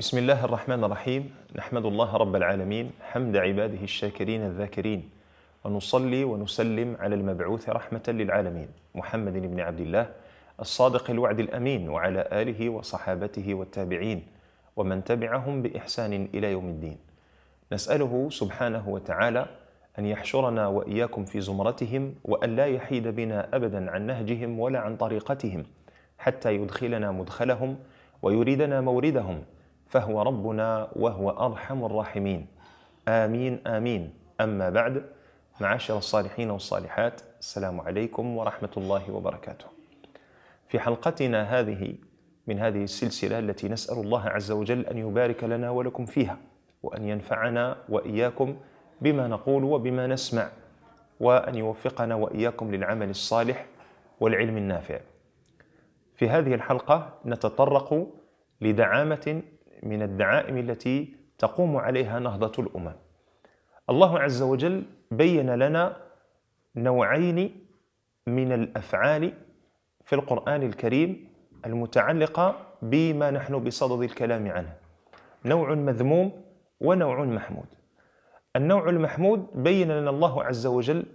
بسم الله الرحمن الرحيم نحمد الله رب العالمين حمد عباده الشاكرين الذاكرين ونصلي ونسلم على المبعوث رحمة للعالمين محمد بن عبد الله الصادق الوعد الأمين وعلى آله وصحابته والتابعين ومن تبعهم بإحسان إلى يوم الدين نسأله سبحانه وتعالى أن يحشرنا وإياكم في زمرتهم وأن لا يحيد بنا أبدا عن نهجهم ولا عن طريقتهم حتى يدخلنا مدخلهم ويريدنا موردهم فهو ربنا وهو ارحم الراحمين امين امين اما بعد معاشر الصالحين والصالحات السلام عليكم ورحمه الله وبركاته في حلقتنا هذه من هذه السلسله التي نسال الله عز وجل ان يبارك لنا ولكم فيها وان ينفعنا واياكم بما نقول وبما نسمع وان يوفقنا واياكم للعمل الصالح والعلم النافع في هذه الحلقه نتطرق لدعامه من الدعائم التي تقوم عليها نهضة الأمم الله عز وجل بين لنا نوعين من الأفعال في القرآن الكريم المتعلقة بما نحن بصدد الكلام عنه نوع مذموم ونوع محمود النوع المحمود بين لنا الله عز وجل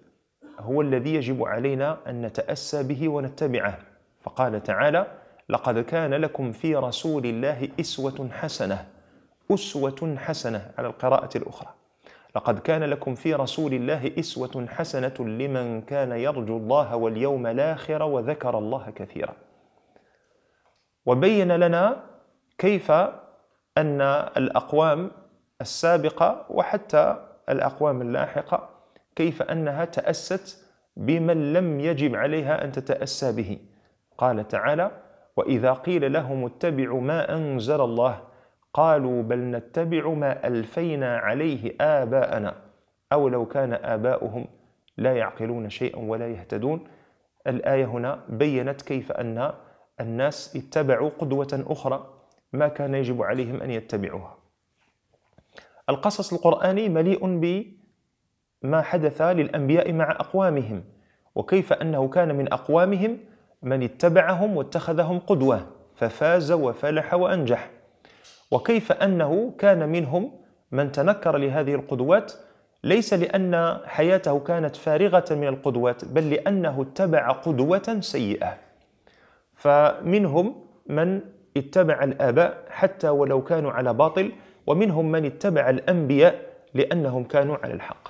هو الذي يجب علينا أن نتأسى به ونتبعه فقال تعالى لقد كان لكم في رسول الله إسوة حسنة أسوة حسنة على القراءة الأخرى لقد كان لكم في رسول الله إسوة حسنة لمن كان يرجو الله واليوم الآخر وذكر الله كثيرا وبين لنا كيف أن الأقوام السابقة وحتى الأقوام اللاحقة كيف أنها تأست بمن لم يجب عليها أن تتأسى به قال تعالى وإذا قيل لهم اتبعوا ما أنزل الله قالوا بل نتبع ما ألفينا عليه آباءنا أو لو كان آباؤهم لا يعقلون شيئا ولا يهتدون الآية هنا بينت كيف أن الناس اتبعوا قدوة أخرى ما كان يجب عليهم أن يتبعوها القصص القرآني مليء بما حدث للأنبياء مع أقوامهم وكيف أنه كان من أقوامهم من اتبعهم واتخذهم قدوة ففاز وفلح وأنجح وكيف أنه كان منهم من تنكر لهذه القدوات ليس لأن حياته كانت فارغة من القدوات بل لأنه اتبع قدوة سيئة فمنهم من اتبع الآباء حتى ولو كانوا على باطل ومنهم من اتبع الأنبياء لأنهم كانوا على الحق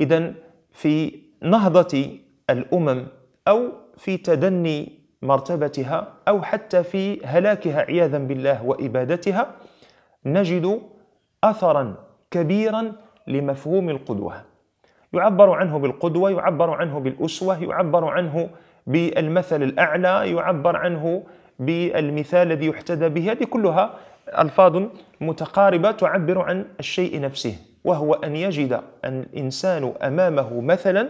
إذا في نهضة الأمم أو في تدني مرتبتها أو حتى في هلاكها عياذا بالله وإبادتها نجد أثرا كبيرا لمفهوم القدوة يعبر عنه بالقدوة يعبر عنه بالأسوة يعبر عنه بالمثل الأعلى يعبر عنه بالمثال الذي يحتذى به هذه كلها ألفاظ متقاربة تعبر عن الشيء نفسه وهو أن يجد الإنسان أمامه مثلا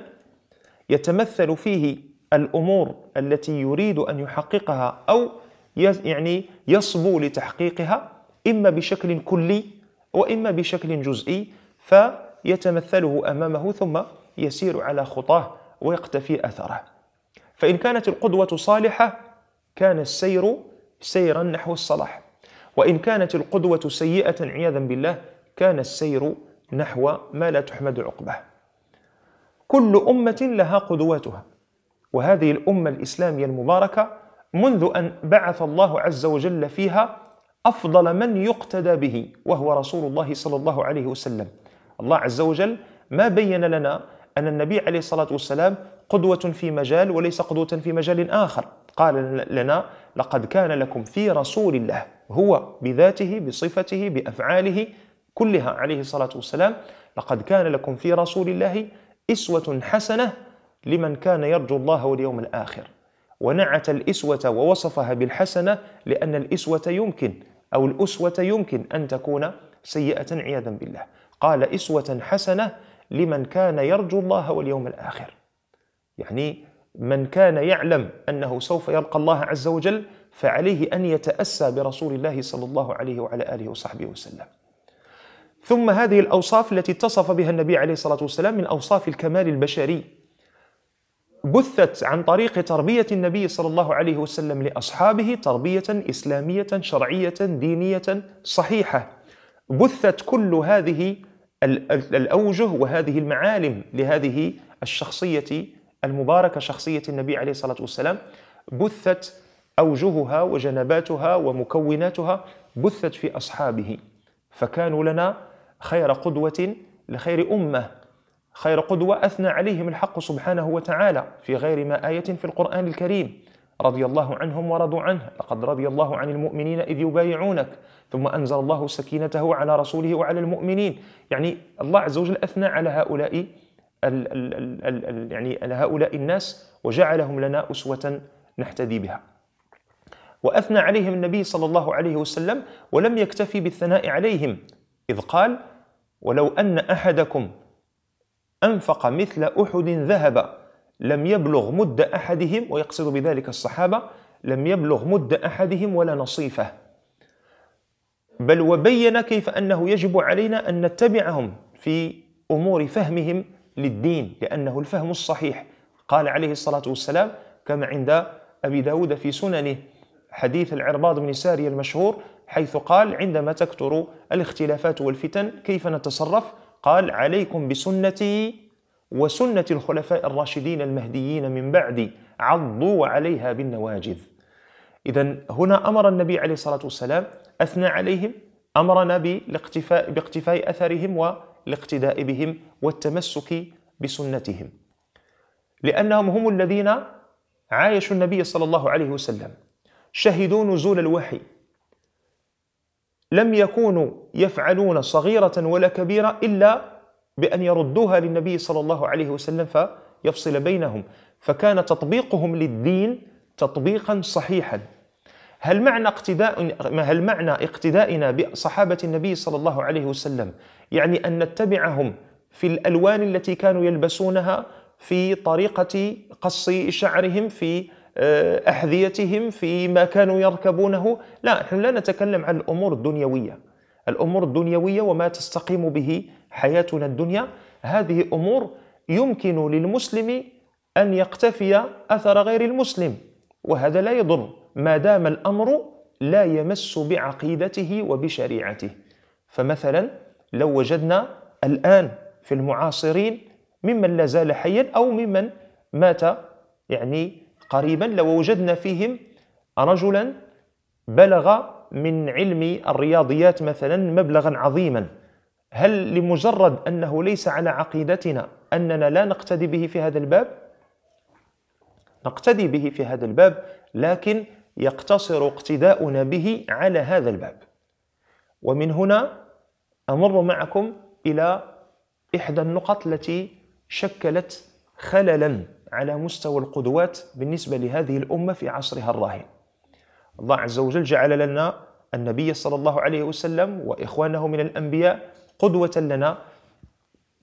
يتمثل فيه الأمور التي يريد أن يحققها أو يعني يصبو لتحقيقها إما بشكل كلي وإما بشكل جزئي فيتمثله أمامه ثم يسير على خطاه ويقتفي أثره فإن كانت القدوة صالحة كان السير سيرا نحو الصلاح وإن كانت القدوة سيئة عياذا بالله كان السير نحو ما لا تحمد عقبه كل أمة لها قدوتها وهذه الأمة الإسلامية المباركة منذ أن بعث الله عز وجل فيها أفضل من يقتدى به وهو رسول الله صلى الله عليه وسلم الله عز وجل ما بين لنا أن النبي عليه الصلاة والسلام قدوة في مجال وليس قدوة في مجال آخر قال لنا لقد كان لكم في رسول الله هو بذاته بصفته بأفعاله كلها عليه الصلاة والسلام لقد كان لكم في رسول الله إسوة حسنة لمن كان يرجو الله واليوم الآخر ونعت الإسوة ووصفها بالحسنة لأن الإسوة يمكن أو الأسوة يمكن أن تكون سيئة عياذا بالله قال إسوة حسنة لمن كان يرجو الله واليوم الآخر يعني من كان يعلم أنه سوف يلقى الله عز وجل فعليه أن يتأسى برسول الله صلى الله عليه وعلى آله وصحبه وسلم ثم هذه الأوصاف التي اتصف بها النبي عليه الصلاة والسلام من أوصاف الكمال البشري بثت عن طريق تربية النبي صلى الله عليه وسلم لأصحابه تربية إسلامية شرعية دينية صحيحة بثت كل هذه الأوجه وهذه المعالم لهذه الشخصية المباركة شخصية النبي عليه الصلاة والسلام بثت أوجهها وجنباتها ومكوناتها بثت في أصحابه فكانوا لنا خير قدوة لخير أمة خير قدوة أثنى عليهم الحق سبحانه وتعالى في غير ما آية في القرآن الكريم رضي الله عنهم ورضوا عنه لقد رضي الله عن المؤمنين إذ يبايعونك ثم أنزل الله سكينته على رسوله وعلى المؤمنين يعني الله عز وجل أثنى على هؤلاء ال ال ال الـ يعني على هؤلاء الناس وجعلهم لنا أسوة نحتدي بها وأثنى عليهم النبي صلى الله عليه وسلم ولم يكتفي بالثناء عليهم إذ قال ولو أن أحدكم أنفق مثل أحد ذهبا لم يبلغ مد أحدهم ويقصد بذلك الصحابة لم يبلغ مد أحدهم ولا نصيفه بل وبين كيف أنه يجب علينا أن نتبعهم في أمور فهمهم للدين لأنه الفهم الصحيح قال عليه الصلاة والسلام كما عند أبي داود في سننه حديث العرباض بن ساري المشهور حيث قال عندما تكثر الاختلافات والفتن كيف نتصرف قال عليكم بسنتي وسنة الخلفاء الراشدين المهديين من بعدي عضوا عليها بالنواجذ إذا هنا أمر النبي عليه الصلاة والسلام أثنى عليهم أمرنا بالاقتفاء باقتفاء أثرهم والاقتداء بهم والتمسك بسنتهم لأنهم هم الذين عايشوا النبي صلى الله عليه وسلم شهدوا نزول الوحي لم يكونوا يفعلون صغيرة ولا كبيرة إلا بأن يردوها للنبي صلى الله عليه وسلم فيفصل بينهم فكان تطبيقهم للدين تطبيقا صحيحا هل معنى اقتداء هل معنى اقتدائنا بصحابة النبي صلى الله عليه وسلم يعني أن نتبعهم في الألوان التي كانوا يلبسونها في طريقة قص شعرهم في آه، أحذيتهم فيما كانوا يركبونه لا نحن لا نتكلم عن الأمور الدنيوية الأمور الدنيوية وما تستقيم به حياتنا الدنيا هذه أمور يمكن للمسلم أن يقتفي أثر غير المسلم وهذا لا يضر ما دام الأمر لا يمس بعقيدته وبشريعته فمثلا لو وجدنا الآن في المعاصرين ممن لا زال حيا أو ممن مات يعني قريبا لوجدنا فيهم رجلا بلغ من علم الرياضيات مثلا مبلغا عظيما هل لمجرد أنه ليس على عقيدتنا أننا لا نقتدي به في هذا الباب؟ نقتدي به في هذا الباب لكن يقتصر اقتداؤنا به على هذا الباب ومن هنا أمر معكم إلى إحدى النقط التي شكلت خللاً على مستوى القدوات بالنسبة لهذه الأمة في عصرها الراهن الله عز وجل جعل لنا النبي صلى الله عليه وسلم وإخوانه من الأنبياء قدوة لنا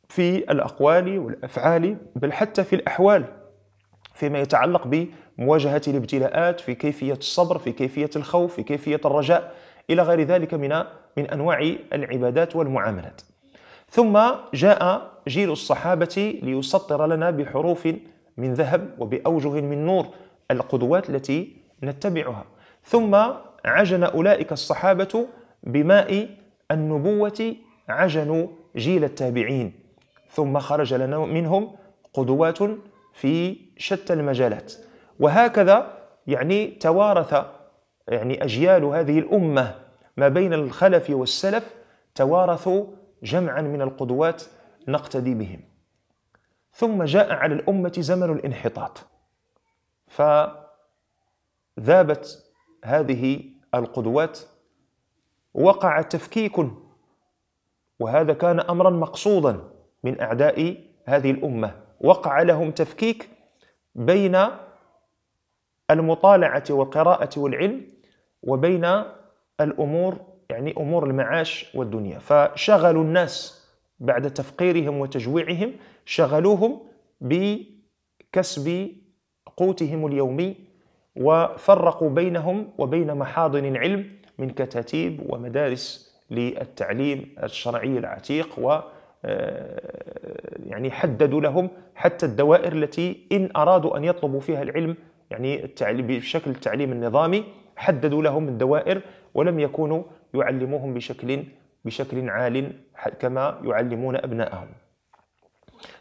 في الأقوال والأفعال بل حتى في الأحوال فيما يتعلق بمواجهة الابتلاءات في كيفية الصبر في كيفية الخوف في كيفية الرجاء إلى غير ذلك من من أنواع العبادات والمعاملات ثم جاء جيل الصحابة ليسطر لنا بحروف من ذهب وبأوجه من نور القدوات التي نتبعها ثم عجن أولئك الصحابة بماء النبوة عجنوا جيل التابعين ثم خرج لنا منهم قدوات في شتى المجالات وهكذا يعني توارث يعني أجيال هذه الأمة ما بين الخلف والسلف توارثوا جمعا من القدوات نقتدي بهم ثم جاء على الأمة زمن الانحطاط فذابت هذه القدوات وقع تفكيك وهذا كان أمرا مقصودا من أعداء هذه الأمة وقع لهم تفكيك بين المطالعة والقراءة والعلم وبين الأمور يعني أمور المعاش والدنيا فشغلوا الناس بعد تفقيرهم وتجويعهم شغلوهم بكسب قوتهم اليومي وفرقوا بينهم وبين محاضن العلم من كتاتيب ومدارس للتعليم الشرعي العتيق و آه، يعني حددوا لهم حتى الدوائر التي إن أرادوا أن يطلبوا فيها العلم يعني التعليم بشكل التعليم النظامي حددوا لهم الدوائر ولم يكونوا يعلموهم بشكل بشكل عال كما يعلمون أبنائهم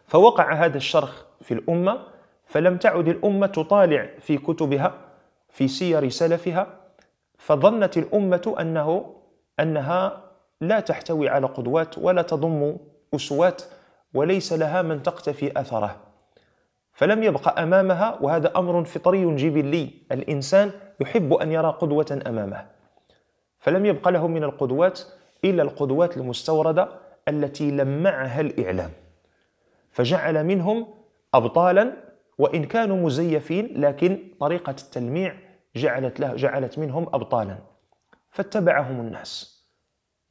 فوقع هذا الشرخ في الأمة فلم تعد الأمة تطالع في كتبها في سير سلفها فظنت الأمة أنه أنها لا تحتوي على قدوات ولا تضم أسوات وليس لها من تقتفي أثره فلم يبقى أمامها وهذا أمر فطري جبلي الإنسان يحب أن يرى قدوة أمامه فلم يبقى له من القدوات إلى القدوات المستوردة التي لمعها الإعلام فجعل منهم أبطالا وإن كانوا مزيفين لكن طريقة التلميع جعلت, له جعلت منهم أبطالا فاتبعهم الناس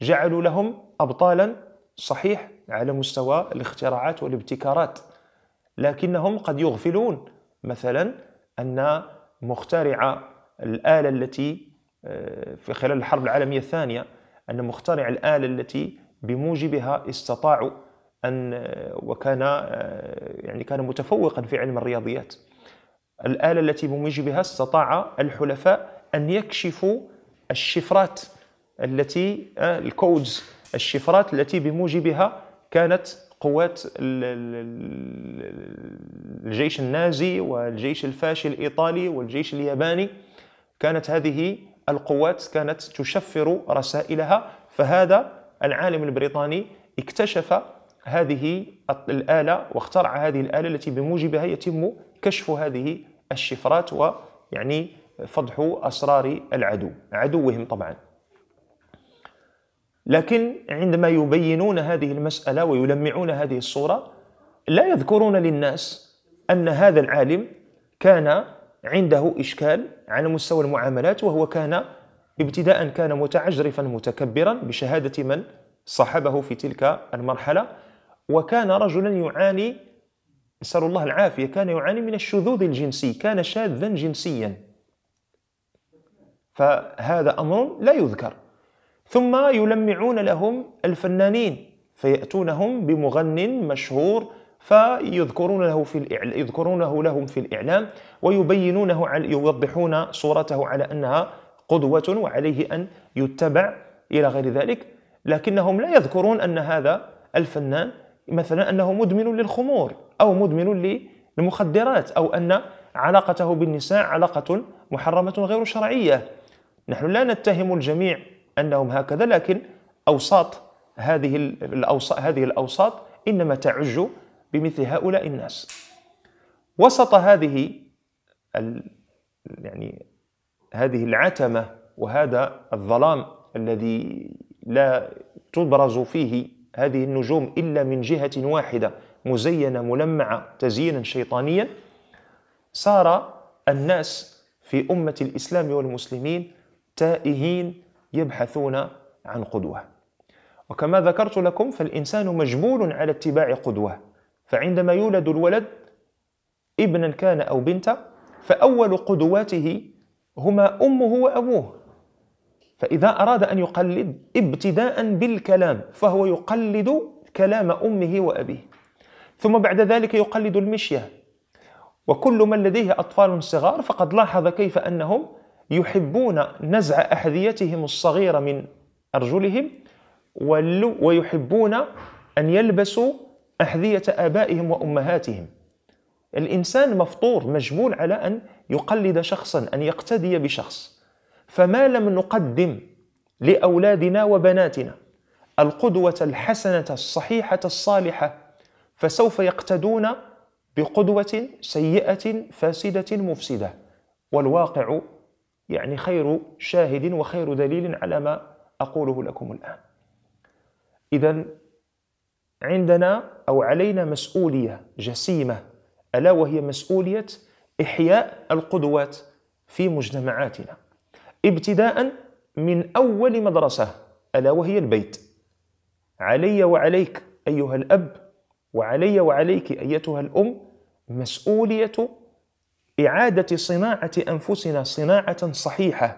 جعلوا لهم أبطالا صحيح على مستوى الاختراعات والابتكارات لكنهم قد يغفلون مثلا أن مخترع الآلة التي آه، في خلال الحرب العالمية الثانية أن مخترع الآلة التي بموجبها استطاعوا أن وكان يعني كان متفوقا في علم الرياضيات الآلة التي بموجبها استطاع الحلفاء أن يكشفوا الشفرات التي الكودز الشفرات التي بموجبها كانت قوات الجيش النازي والجيش الفاشي الإيطالي والجيش الياباني كانت هذه القوات كانت تشفر رسائلها فهذا العالم البريطاني اكتشف هذه الآلة واخترع هذه الآلة التي بموجبها يتم كشف هذه الشفرات ويعني فضح أسرار العدو عدوهم طبعا لكن عندما يبينون هذه المسألة ويلمعون هذه الصورة لا يذكرون للناس أن هذا العالم كان عنده إشكال على مستوى المعاملات وهو كان ابتداء كان متعجرفا متكبرا بشهادة من صاحبه في تلك المرحلة وكان رجلا يعاني نسأل الله العافية كان يعاني من الشذوذ الجنسي كان شاذا جنسيا فهذا أمر لا يذكر ثم يلمعون لهم الفنانين فيأتونهم بمغن مشهور فيذكرون له في يذكرونه لهم في الإعلام ويبينونه على يوضحون صورته على أنها قدوة وعليه أن يتبع إلى غير ذلك لكنهم لا يذكرون أن هذا الفنان مثلا أنه مدمن للخمور أو مدمن للمخدرات أو أن علاقته بالنساء علاقة محرمة غير شرعية نحن لا نتهم الجميع أنهم هكذا لكن أوساط هذه الأوساط, هذه الأوساط إنما تعج بمثل هؤلاء الناس وسط هذه يعني هذه العتمة وهذا الظلام الذي لا تبرز فيه هذه النجوم إلا من جهة واحدة مزينة ملمعة تزيينا شيطانيا صار الناس في أمة الإسلام والمسلمين تائهين يبحثون عن قدوة وكما ذكرت لكم فالإنسان مجبول على اتباع قدوة فعندما يولد الولد ابنا كان أو بنتا فأول قدواته هما أمه وأبوه فإذا أراد أن يقلد ابتداء بالكلام فهو يقلد كلام أمه وأبيه ثم بعد ذلك يقلد المشية وكل من لديه أطفال صغار فقد لاحظ كيف أنهم يحبون نزع أحذيتهم الصغيرة من أرجلهم ويحبون أن يلبسوا أحذية آبائهم وأمهاتهم الإنسان مفطور مجبول على أن يقلد شخصا أن يقتدي بشخص فما لم نقدم لأولادنا وبناتنا القدوة الحسنة الصحيحة الصالحة فسوف يقتدون بقدوة سيئة فاسدة مفسدة والواقع يعني خير شاهد وخير دليل على ما أقوله لكم الآن إذا عندنا أو علينا مسؤولية جسيمة ألا وهي مسؤولية إحياء القدوات في مجتمعاتنا ابتداء من أول مدرسة ألا وهي البيت علي وعليك أيها الأب وعلي وعليك أيتها الأم مسؤولية إعادة صناعة أنفسنا صناعة صحيحة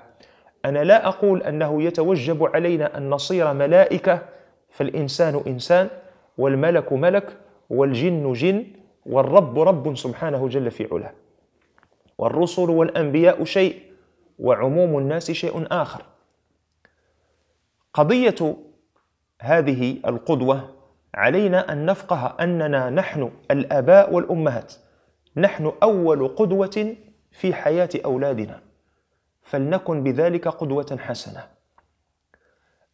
أنا لا أقول أنه يتوجب علينا أن نصير ملائكة فالإنسان إنسان والملك ملك والجن جن والرب رب سبحانه جل في علاه والرسل والأنبياء شيء وعموم الناس شيء آخر قضية هذه القدوة علينا أن نفقه أننا نحن الآباء والأمهات نحن أول قدوة في حياة أولادنا فلنكن بذلك قدوة حسنة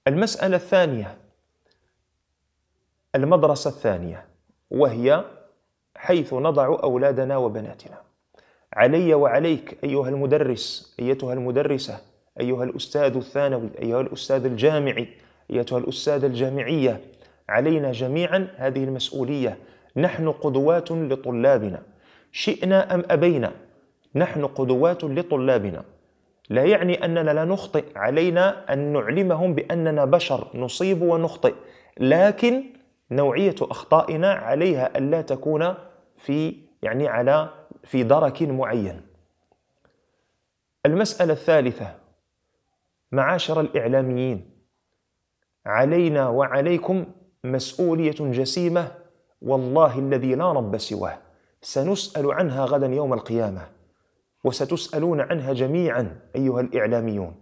المسألة الثانية المدرسة الثانية وهي حيث نضع أولادنا وبناتنا علي وعليك أيها المدرس أيتها المدرسة أيها الأستاذ الثانوي أيها الأستاذ الجامعي أيتها الأستاذ الجامعية علينا جميعا هذه المسؤولية نحن قدوات لطلابنا شئنا أم أبينا نحن قدوات لطلابنا لا يعني أننا لا نخطئ علينا أن نعلمهم بأننا بشر نصيب ونخطئ لكن نوعية أخطائنا عليها ألا تكون في يعني على في درك معين المسألة الثالثة معاشر الإعلاميين علينا وعليكم مسؤولية جسيمة والله الذي لا رب سواه سنسأل عنها غدا يوم القيامة وستسألون عنها جميعا أيها الإعلاميون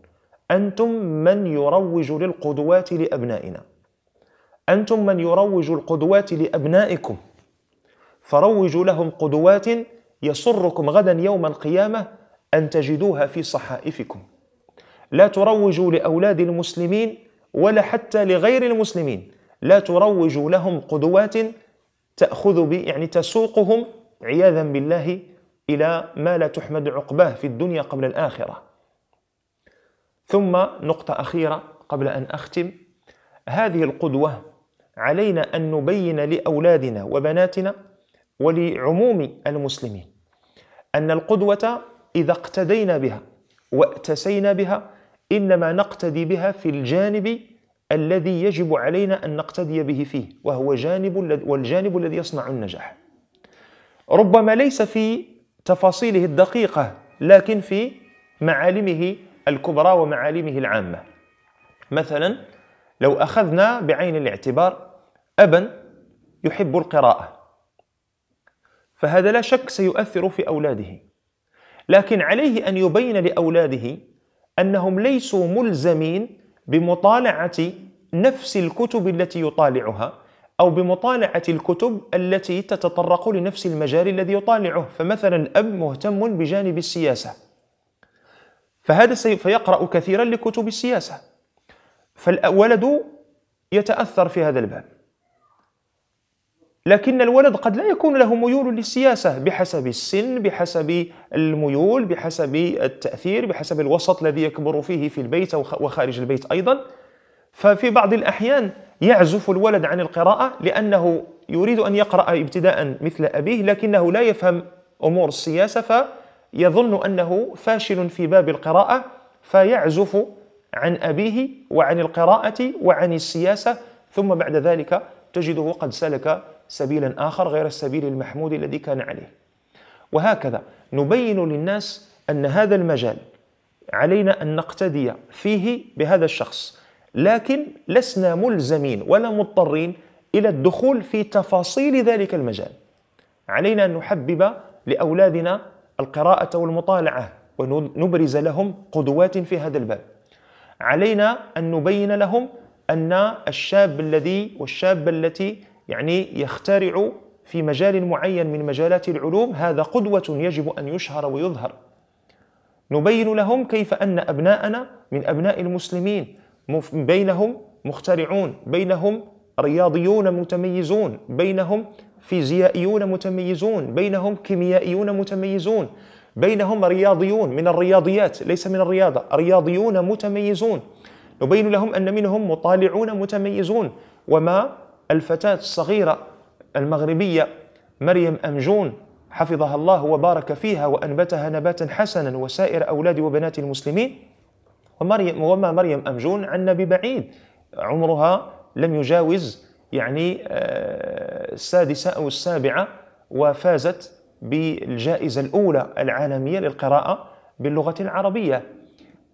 أنتم من يروج للقدوات لأبنائنا أنتم من يروج القدوات لأبنائكم فروجوا لهم قدوات يسركم غدا يوم القيامة أن تجدوها في صحائفكم لا تروجوا لأولاد المسلمين ولا حتى لغير المسلمين لا تروجوا لهم قدوات تأخذ ب يعني تسوقهم عياذا بالله إلى ما لا تحمد عقباه في الدنيا قبل الآخرة ثم نقطة أخيرة قبل أن أختم هذه القدوة علينا أن نبين لأولادنا وبناتنا ولعموم المسلمين أن القدوة إذا اقتدينا بها واتسينا بها إنما نقتدي بها في الجانب الذي يجب علينا أن نقتدي به فيه وهو جانب والجانب الذي يصنع النجاح ربما ليس في تفاصيله الدقيقة لكن في معالمه الكبرى ومعالمه العامة مثلا لو أخذنا بعين الاعتبار أبا يحب القراءة فهذا لا شك سيؤثر في أولاده لكن عليه أن يبين لأولاده أنهم ليسوا ملزمين بمطالعة نفس الكتب التي يطالعها أو بمطالعة الكتب التي تتطرق لنفس المجال الذي يطالعه فمثلا أب مهتم بجانب السياسة فهذا سيقرأ كثيرا لكتب السياسة فالولد يتأثر في هذا الباب لكن الولد قد لا يكون له ميول للسياسة بحسب السن بحسب الميول بحسب التأثير بحسب الوسط الذي يكبر فيه في البيت وخارج البيت أيضا ففي بعض الأحيان يعزف الولد عن القراءة لأنه يريد أن يقرأ ابتداء مثل أبيه لكنه لا يفهم أمور السياسة فيظن أنه فاشل في باب القراءة فيعزف عن أبيه وعن القراءة وعن السياسة ثم بعد ذلك تجده قد سلك سبيلا آخر غير السبيل المحمود الذي كان عليه وهكذا نبين للناس أن هذا المجال علينا أن نقتدي فيه بهذا الشخص لكن لسنا ملزمين ولا مضطرين إلى الدخول في تفاصيل ذلك المجال علينا أن نحبب لأولادنا القراءة والمطالعة ونبرز لهم قدوات في هذا الباب علينا أن نبين لهم أن الشاب الذي والشاب التي يعني يخترع في مجال معين من مجالات العلوم هذا قدوة يجب أن يشهر ويظهر نبين لهم كيف أن أبناءنا من أبناء المسلمين بينهم مخترعون بينهم رياضيون متميزون بينهم فيزيائيون متميزون بينهم كيميائيون متميزون بينهم رياضيون من الرياضيات ليس من الرياضة رياضيون متميزون نبين لهم أن منهم مطالعون متميزون وما الفتاة الصغيرة المغربية مريم أمجون حفظها الله وبارك فيها وأنبتها نباتا حسنا وسائر أولاد وبنات المسلمين ومريم وما مريم أمجون عنا ببعيد عمرها لم يجاوز يعني آه، السادسة أو السابعة وفازت بالجائزة الأولى العالمية للقراءة باللغة العربية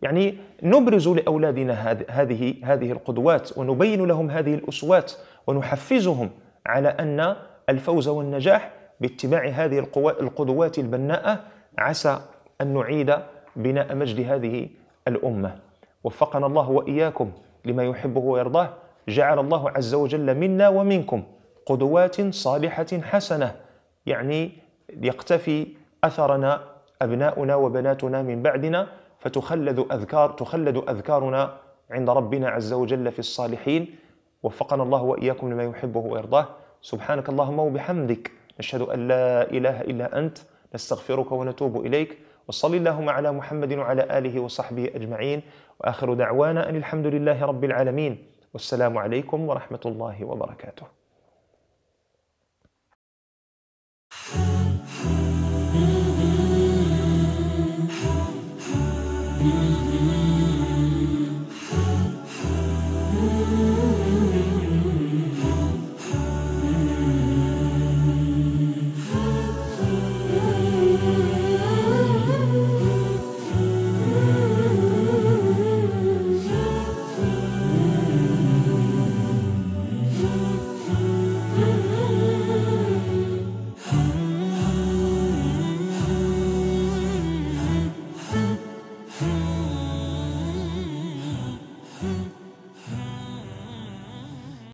يعني نبرز لأولادنا هذه هذه القدوات ونبين لهم هذه الأسوات ونحفزهم على أن الفوز والنجاح باتباع هذه القدوات البناءة عسى أن نعيد بناء مجد هذه الأمة وفقنا الله وإياكم لما يحبه ويرضاه جعل الله عز وجل منا ومنكم قدوات صالحة حسنة يعني يقتفي أثرنا أبناؤنا وبناتنا من بعدنا فتخلد أذكار تخلد أذكارنا عند ربنا عز وجل في الصالحين وفقنا الله وإياكم لما يحبه ويرضاه سبحانك اللهم وبحمدك نشهد أن لا إله إلا أنت نستغفرك ونتوب إليك وصل اللهم على محمد وعلى آله وصحبه أجمعين وآخر دعوانا أن الحمد لله رب العالمين والسلام عليكم ورحمة الله وبركاته you.